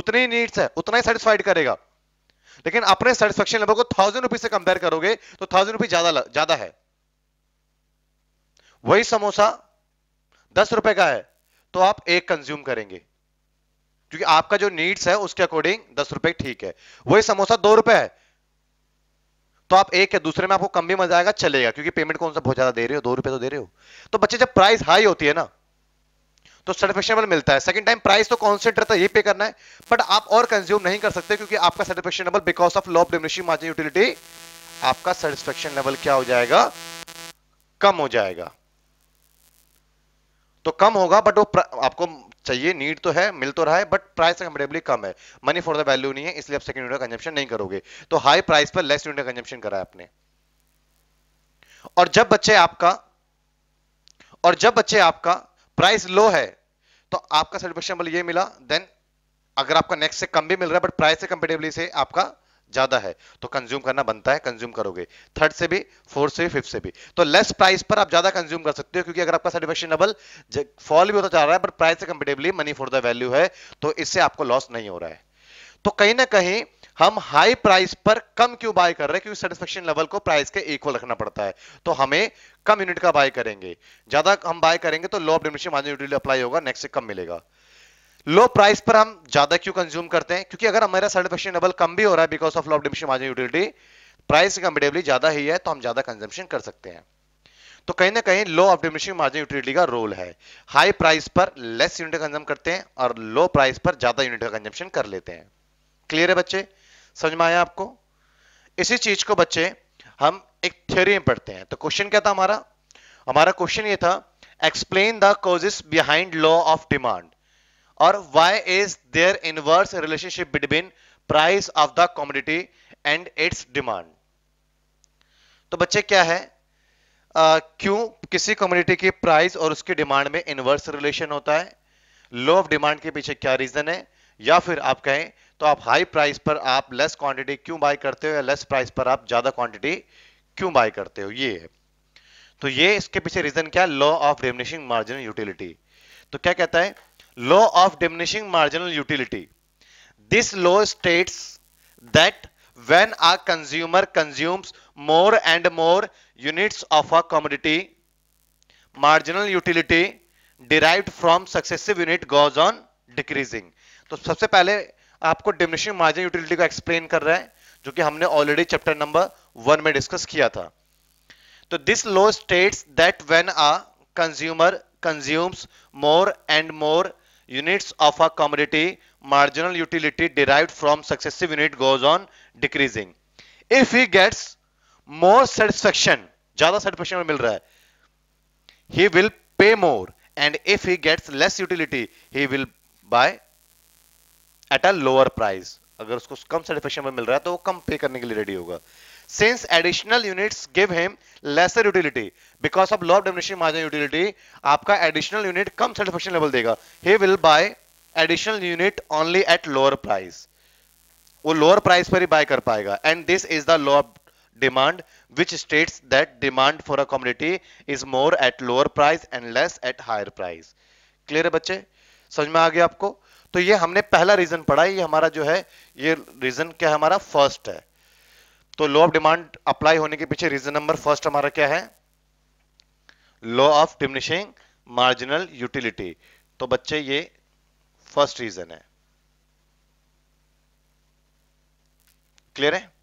उतने ही नीड्स है उतना ही सेटिस्फाइड करेगा लेकिन अपने सेटिस्फेक्शन लेवल को थाउजेंड रुपीज से कंपेयर करोगे तो थाउजेंड रुपीज ज्यादा ज्यादा है वही समोसा दस रुपए का है तो आप एक कंज्यूम करेंगे क्योंकि आपका जो नीड्स है उसके अकॉर्डिंग दस रुपए ठीक है वही समोसा दो रुपए है तो आप एक है दूसरे में आपको कम भी मजा आएगा चलेगा क्योंकि पेमेंट कौन सा बहुत ज्यादा दे रहे हो दो रुपए तो दे रहे हो तो बच्चे जब प्राइस हाई होती है ना तो सर्टिफिकेशनबल मिलता है सेकंड टाइम प्राइस तो कॉन्सेंट रहता है ये पे करना है बट आप और कंज्यूम नहीं कर सकते क्योंकि आपका satisfaction level because of law diminishing margin utility आपका सेटिस्फेक्शन लेवल क्या हो जाएगा कम हो जाएगा तो कम होगा बट वो आपको चाहिए नीड तो है मिल तो रहा है बट प्राइस कंपेटेबली कम है मनी फॉर द वैल्यू नहीं है इसलिए आप सेकंड यूनिट का नहीं करोगे तो हाई प्राइस पर लेस यूनिट का करा है आपने और जब बच्चे आपका और जब बच्चे आपका प्राइस लो है तो आपका सेटिस्फेक्शन लेवल ये मिला देन अगर आपका नेक्स्ट से कम भी मिल रहा है बट प्राइस से कंपेटेबली से आपका ज्यादा है तो कंज्यूम करना बनता है कंज्यूम करोगे थर्ड से भी फोर्थ से भी फिफ्थ से भी तो लेस प्राइस पर आप ज्यादा कंज्यूम कर सकते हो क्योंकि अगर आपका सेटिस्फेक्शन फॉल भी होता जा रहा है बट प्राइस से comparatively money for the value है तो इससे आपको लॉस नहीं हो रहा है तो कहीं ना कहीं हम हाई प्राइस पर कम क्यों बाय कर रहे हैं क्योंकि सेटिस्फेक्शन लेवल को प्राइस के इक्वल रखना पड़ता है तो हमें कम यूनिट का बाय करेंगे ज्यादा हम बाय करेंगे तो law diminishing margin utility apply होगा नेक्स्ट से कम मिलेगा लो प्राइस पर हम ज्यादा क्यों कंज्यूम करते हैं क्योंकि अगर हमारा सर्टिफिकेशन लेवल कम भी हो रहा है because of law diminishing margin utility price comparatively ज्यादा ही है तो हम ज्यादा कंजम्पशन कर सकते हैं तो कहीं ना कहीं law of diminishing margin utility का रोल है हाई प्राइस पर लेस यूनिट कंज्यूम करते हैं और लो प्राइस पर ज्यादा यूनिट का कंजम्पशन कर लेते हैं क्लियर है बच्चे समझ में आया आपको इसी चीज को बच्चे हम एक थ्योरी में पढ़ते हैं तो क्वेश्चन क्या था हमारा हमारा क्वेश्चन ये था explain the causes behind law of demand और why is there inverse relationship between price of the commodity and its demand तो बच्चे क्या है आ, क्यों किसी कम्युनिटी की प्राइस और उसकी डिमांड में इनवर्स रिलेशन होता है लो ऑफ डिमांड के पीछे क्या रीजन है या फिर आप कहें तो आप हाई प्राइस पर आप लेस क्वांटिटी क्यों बाय करते हो या लेस प्राइस पर आप ज्यादा क्वांटिटी क्यों बाय करते हो ये है तो ये इसके पीछे रीजन क्या है law of diminishing marginal utility तो क्या कहता है law of diminishing marginal utility this law states that when a consumer consumes more and more units of a commodity marginal utility derived from successive unit goes on decreasing तो सबसे पहले आपको diminishing margin utility को explain कर रहा है जो कि हमने ऑलरेडी चैप्टर नंबर वन में डिस्कस किया था तो this law states that when a consumer consumes more and more units of a commodity marginal utility derive from successive unit goes on decreasing if he gets more satisfaction ज्यादा satisfaction मिल रहा है he will pay more and if he gets less utility he will buy at a lower price अगर उसको कम certification में मिल रहा है तो वो कम पे करने के लिए रेडी होगा since additional units give him lesser utility because of law of diminishing margin utility आपका एडिशनल यूनिट कम सर्टिफिकेशन लेवल देगा he will buy additional unit only at lower price वो लोअर प्राइस पर ही बाय कर पाएगा and this is the law of demand which states that demand for a commodity is more at lower price and less at higher price clear है बच्चे समझ में आ गया आपको तो ये हमने पहला रीजन पढ़ा ये हमारा जो है ये रीजन क्या है हमारा फर्स्ट है तो लॉ ऑफ डिमांड अप्लाई होने के पीछे रीजन नंबर फर्स्ट हमारा क्या है law of diminishing marginal utility तो बच्चे ये फर्स्ट रीजन है क्लियर है